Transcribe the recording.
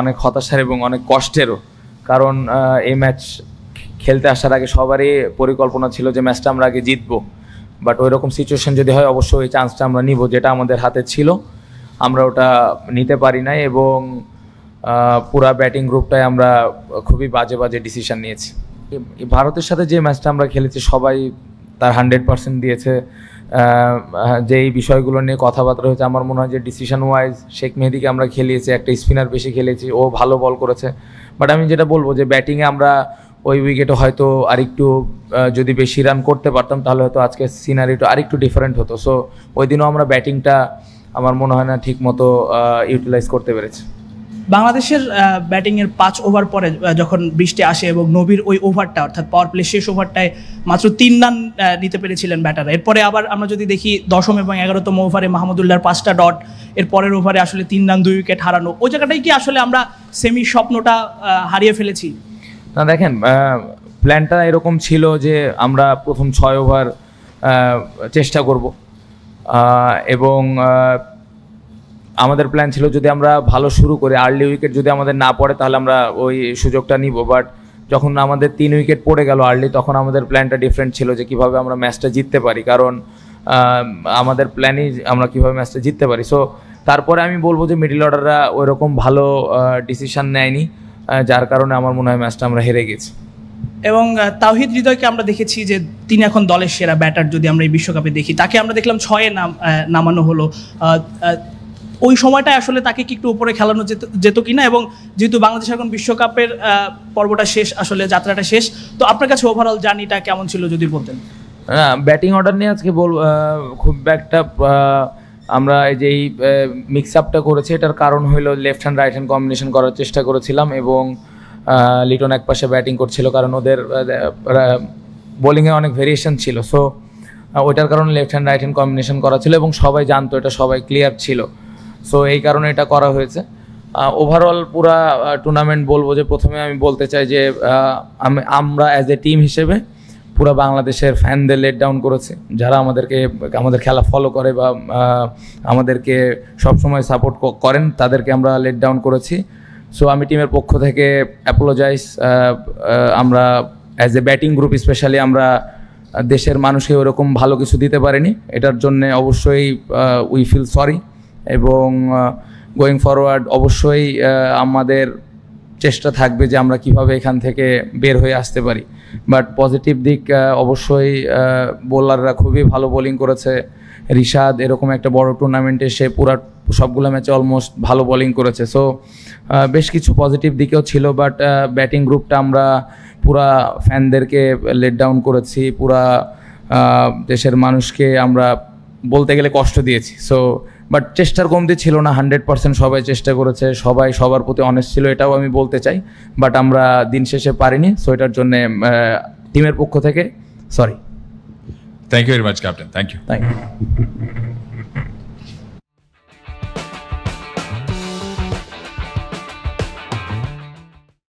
অনেক হতাশার এবং অনেক কষ্টেরও কারণ এই ম্যাচ খেলতে আসার আগে সবারই পরিকল্পনা ছিল যে ম্যাচটা আমরা আগে জিতবো বাট ওই রকম সিচুয়েশন যদি হয় অবশ্যই ওই চান্সটা আমরা নিব যেটা আমাদের হাতে ছিল আমরা ওটা নিতে পারি নাই এবং পুরা ব্যাটিং গ্রুপটাই আমরা খুবই বাজে বাজে ডিসিশন নিয়েছি ভারতের সাথে যে ম্যাচটা আমরা খেলেছি সবাই তার হান্ড্রেড পার্সেন্ট দিয়েছে যেই বিষয়গুলো নিয়ে কথাবার্তা হয়েছে আমার মনে হয় যে ডিসিশন ওয়াইজ শেখ মেহেদিকে আমরা খেলিয়েছি একটা স্পিনার বেশি খেলেছি ও ভালো বল করেছে বাট আমি যেটা বলবো যে ব্যাটিংয়ে আমরা ওই উইকেটে হয়তো আরেকটু যদি বেশি রান করতে পারতাম তাহলে হয়তো আজকে সিনারিটা আরেকটু ডিফারেন্ট হতো সো ওই দিনও আমরা ব্যাটিংটা আমার মনে হয় না ঠিক মতো ইউটিলাইজ করতে পেরেছি বাংলাদেশের ব্যাটিংয়ের পাঁচ ওভার পরে যখন বৃষ্টি আসে এবং নবীর ওই ওভারটা অর্থাৎ পাওয়ার প্লে শেষ ওভারটায় মাত্র তিন রান নিতে পেরেছিলেন ব্যাটাররা এরপরে আবার আমরা যদি দেখি দশম এবং এগারোতম ওভারে মাহমুদুল্লাহর পাঁচটা ডট এর পরের ওভারে আসলে তিন রান দুই উইকেট হারানো ওই জায়গাটাই কি আসলে আমরা সেমি স্বপ্নটা হারিয়ে ফেলেছি না দেখেন প্ল্যানটা এরকম ছিল যে আমরা প্রথম ছয় ওভার চেষ্টা করব এবং আমাদের প্ল্যান ছিল যদি আমরা ভালো শুরু করি আর্লি উইকেট যদি আমাদের না পড়ে তাহলে আমরা ওই সুযোগটা নিব বাট যখন আমাদের তিন উইকেট পড়ে গেল আর্লি তখন আমাদের প্ল্যানটা ডিফারেন্ট ছিল যে কিভাবে আমরা ম্যাচটা জিততে পারি কারণ আমাদের প্ল্যানই আমরা কিভাবে ম্যাচটা জিততে পারি সো তারপরে আমি বলবো যে মিডিল অর্ডাররা ওই রকম ভালো ডিসিশান নেয়নি যার কারণে আমার মনে হয় ম্যাচটা আমরা হেরে গেছি এবং তাওহিদ হৃদয়কে আমরা দেখেছি যে তিনি এখন দলের সেরা ব্যাটার যদি আমরা এই বিশ্বকাপে দেখি তাকে আমরা দেখলাম ছয়ে নাম নামানো হলো ওই সময়টা আসলে তাকে কি একটু উপরে খেলানো যেত যেত কি না এবং যেহেতু বাংলাদেশ এখন বিশ্বকাপের পর্বটা শেষ আসলে যাত্রাটা শেষ তো আপনার কাছে ওভারঅল জার্নিটা কেমন ছিল যদি বলতেন ব্যাটিং অর্ডার নিয়ে আজকে বল খুব একটা আমরা এই যে মিক্স আপটা করেছি এটার কারণ হলো left hand right hand combination করার চেষ্টা করেছিলাম এবং লিটন এক পাশে ব্যাটিং করছিল কারণ ওদের বোলিংয়ে অনেক ভেরিয়েশন ছিল সো ওইটার কারণে left hand right hand combination করা ছিল এবং সবাই জানতো এটা সবাই ক্লিয়ার ছিল সো এই কারণে এটা করা হয়েছে ওভারঅল পুরা টুর্নামেন্ট বলবো যে প্রথমে আমি বলতে চাই যে আমি আমরা অ্যাজ এ টিম হিসেবে পুরা বাংলাদেশের ফ্যানদের লেট ডাউন করেছে যারা আমাদেরকে আমাদের খেলা ফলো করে বা আমাদেরকে সবসময় সাপোর্ট করেন তাদেরকে আমরা লেট ডাউন করেছি সো আমি টিমের পক্ষ থেকে অ্যাপোলোজাইজ আমরা as a batting group specially আমরা দেশের মানুষকে ওরকম ভালো কিছু দিতে পারিনি এটার জন্যে অবশ্যই উই ফিল সরি এবং গোয়িং ফরওয়ার্ড অবশ্যই আমাদের চেষ্টা থাকবে যে আমরা কিভাবে এখান থেকে বের হয়ে আসতে পারি বাট পজিটিভ দিক অবশ্যই বোলাররা খুবই ভালো বোলিং করেছে রিশাদ এরকম একটা বড় টুর্নামেন্টে সে পুরা সবগুলো ম্যাচে অলমোস্ট ভালো বোলিং করেছে সো বেশ কিছু পজিটিভ দিকেও ছিল বাট ব্যাটিং গ্রুপটা আমরা পুরা ফ্যানদেরকে লেট ডাউন করেছি পুরা দেশের মানুষকে আমরা বলতে গেলে কষ্ট দিয়েছি সো বাট চেষ্টার কমতি ছিল না হান্ড্রেড পার্সেন্ট সবাই চেষ্টা করেছে সবাই সবার প্রতি অনেস্ট ছিল এটাও আমি বলতে চাই বাট আমরা দিন শেষে পারিনি সো এটার জন্যে টিমের পক্ষ থেকে sorry thank you very much captain thank you thank you